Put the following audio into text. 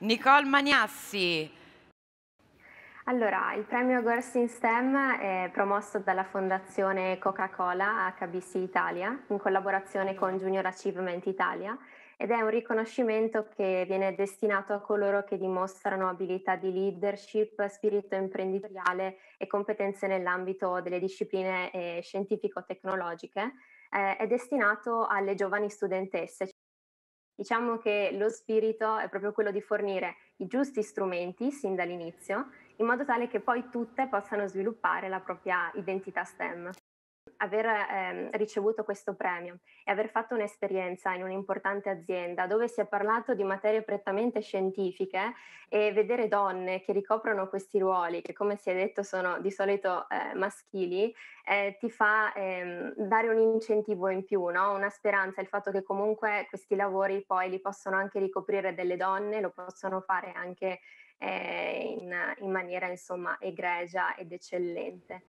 Nicole Magnassi allora, il premio Girls in STEM è promosso dalla Fondazione Coca-Cola HBC Italia in collaborazione con mm. Junior Achievement Italia ed è un riconoscimento che viene destinato a coloro che dimostrano abilità di leadership, spirito imprenditoriale e competenze nell'ambito delle discipline eh, scientifico-tecnologiche. Eh, è destinato alle giovani studentesse Diciamo che lo spirito è proprio quello di fornire i giusti strumenti sin dall'inizio in modo tale che poi tutte possano sviluppare la propria identità STEM aver ehm, ricevuto questo premio e aver fatto un'esperienza in un'importante azienda dove si è parlato di materie prettamente scientifiche e vedere donne che ricoprono questi ruoli, che come si è detto sono di solito eh, maschili, eh, ti fa ehm, dare un incentivo in più, no? una speranza, il fatto che comunque questi lavori poi li possono anche ricoprire delle donne, lo possono fare anche eh, in, in maniera insomma egregia ed eccellente.